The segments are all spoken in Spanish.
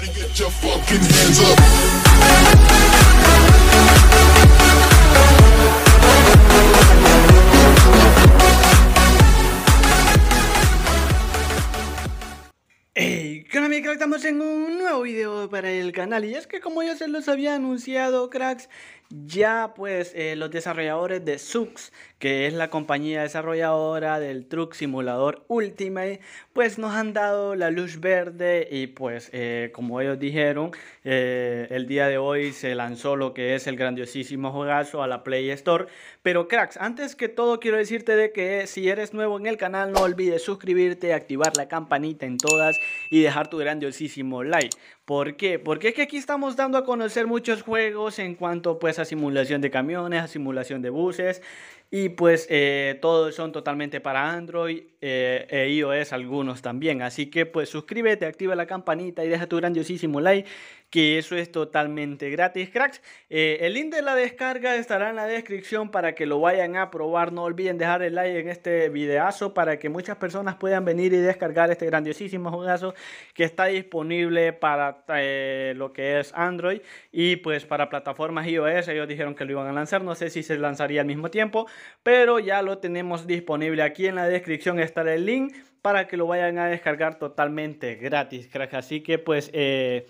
Everybody get your fucking hands up. estamos en un nuevo video para el canal y es que como ya se los había anunciado cracks ya pues eh, los desarrolladores de Sux que es la compañía desarrolladora del Truck Simulador Ultimate pues nos han dado la luz verde y pues eh, como ellos dijeron eh, el día de hoy se lanzó lo que es el grandiosísimo juegazo a la Play Store pero cracks antes que todo quiero decirte de que si eres nuevo en el canal no olvides suscribirte activar la campanita en todas y dejar tu gran grandiosísimo like. ¿Por qué? Porque es que aquí estamos dando a conocer muchos juegos en cuanto pues a simulación de camiones, a simulación de buses y pues eh, todos son totalmente para Android eh, e iOS algunos también. Así que pues suscríbete, activa la campanita y deja tu grandiosísimo like que eso es totalmente gratis, cracks. Eh, el link de la descarga estará en la descripción para que lo vayan a probar. No olviden dejar el like en este videazo para que muchas personas puedan venir y descargar este grandiosísimo jugazo que está disponible para eh, lo que es Android y pues para plataformas iOS. Ellos dijeron que lo iban a lanzar, no sé si se lanzaría al mismo tiempo, pero ya lo tenemos disponible. Aquí en la descripción estará el link para que lo vayan a descargar totalmente gratis, crack. Así que pues... Eh,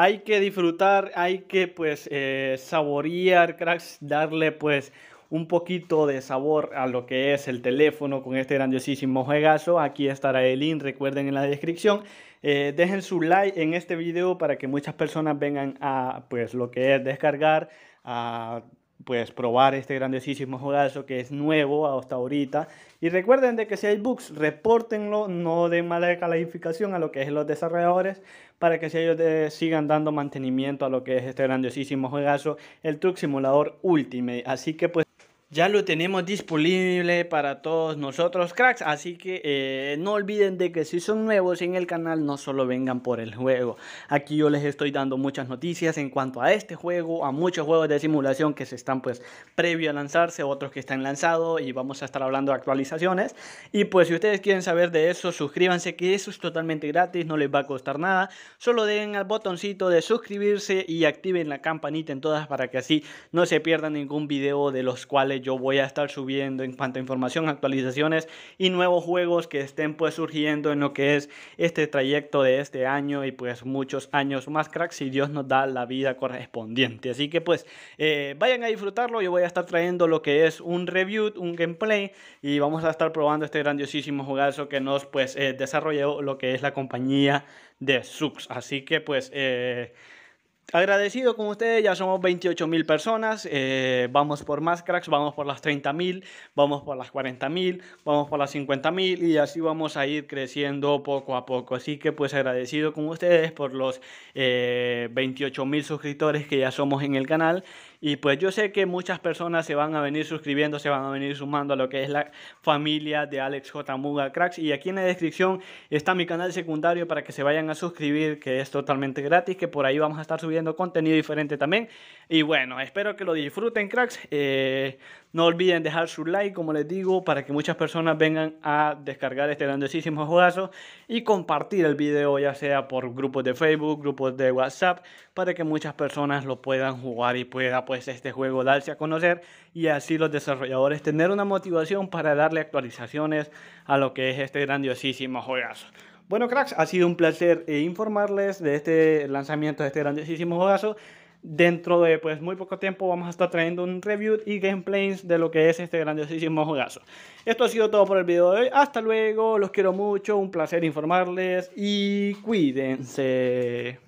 hay que disfrutar, hay que pues eh, saborear, cracks, darle pues un poquito de sabor a lo que es el teléfono con este grandiosísimo juegazo, aquí estará el link, recuerden en la descripción. Eh, dejen su like en este video para que muchas personas vengan a pues lo que es descargar, a pues probar este grandiosísimo juegazo que es nuevo hasta ahorita. Y recuerden de que si hay bugs, repórtenlo, no den mala calificación a lo que es los desarrolladores, para que si ellos sigan dando mantenimiento a lo que es este grandiosísimo juegazo, el truc Simulador Ultimate. Así que pues ya lo tenemos disponible para todos nosotros cracks así que eh, no olviden de que si son nuevos en el canal no solo vengan por el juego aquí yo les estoy dando muchas noticias en cuanto a este juego a muchos juegos de simulación que se están pues previo a lanzarse otros que están lanzados y vamos a estar hablando de actualizaciones y pues si ustedes quieren saber de eso suscríbanse que eso es totalmente gratis no les va a costar nada solo den al botoncito de suscribirse y activen la campanita en todas para que así no se pierdan ningún video de los cuales yo voy a estar subiendo en cuanto a información, actualizaciones y nuevos juegos que estén pues surgiendo en lo que es este trayecto de este año y pues muchos años más cracks si Dios nos da la vida correspondiente. Así que pues eh, vayan a disfrutarlo, yo voy a estar trayendo lo que es un review, un gameplay y vamos a estar probando este grandiosísimo jugazo que nos pues eh, desarrolló lo que es la compañía de Sux. Así que pues... Eh, Agradecido con ustedes, ya somos 28 mil personas, eh, vamos por más cracks, vamos por las 30.000, vamos por las 40.000, vamos por las 50.000 y así vamos a ir creciendo poco a poco. Así que pues agradecido con ustedes por los 28.000 eh, 28 suscriptores que ya somos en el canal y pues yo sé que muchas personas se van a venir suscribiendo, se van a venir sumando a lo que es la familia de Alex J. Muga Cracks. Y aquí en la descripción está mi canal secundario para que se vayan a suscribir, que es totalmente gratis, que por ahí vamos a estar subiendo contenido diferente también. Y bueno, espero que lo disfruten, cracks. Eh, no olviden dejar su like, como les digo, para que muchas personas vengan a descargar este grandiosísimo juegazo y compartir el video, ya sea por grupos de Facebook, grupos de WhatsApp, para que muchas personas lo puedan jugar y pueda pues este juego darse a conocer y así los desarrolladores tener una motivación para darle actualizaciones a lo que es este grandiosísimo juegazo. Bueno, cracks, ha sido un placer eh, informarles de este lanzamiento de este grandiosísimo juegazo. Dentro de pues muy poco tiempo vamos a estar trayendo un review y gameplays de lo que es este grandiosísimo juegazo. Esto ha sido todo por el video de hoy. Hasta luego, los quiero mucho, un placer informarles y cuídense.